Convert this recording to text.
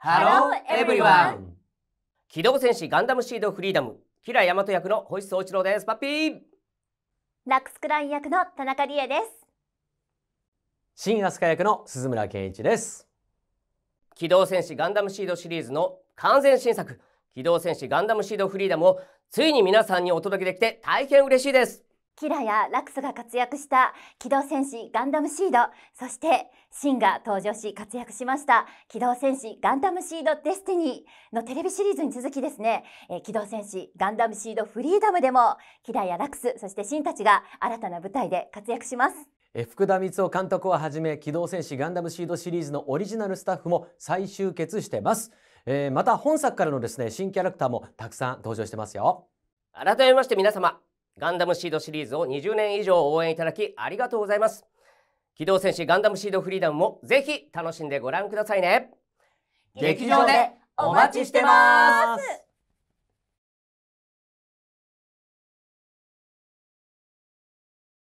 ハローエブリワン機動戦士ガンダムシードフリーダム、キラヤマト役の星総一郎です。パッピーラックスクライン役の田中理恵です。新アスカ役の鈴村健一です。機動戦士ガンダムシードシリーズの完全新作、機動戦士ガンダムシードフリーダムをついに皆さんにお届けできて大変嬉しいです。キラやラクスが活躍した機動戦士ガンダムシード、そしてシンが登場し活躍しました機動戦士ガンダムシードデスティニーのテレビシリーズに続きですね、え機動戦士ガンダムシードフリーダムでもキラやラクス、そしてシンたちが新たな舞台で活躍します。え福田光雄監督をはじめ機動戦士ガンダムシードシリーズのオリジナルスタッフも再集結してます。えー、また本作からのですね新キャラクターもたくさん登場してますよ。改めまして皆様ガンダムシードシリーズを20年以上応援いただきありがとうございます。機動戦士ガンダムシードフリーダムもぜひ楽しんでご覧くださいね。劇場でお待ちしてます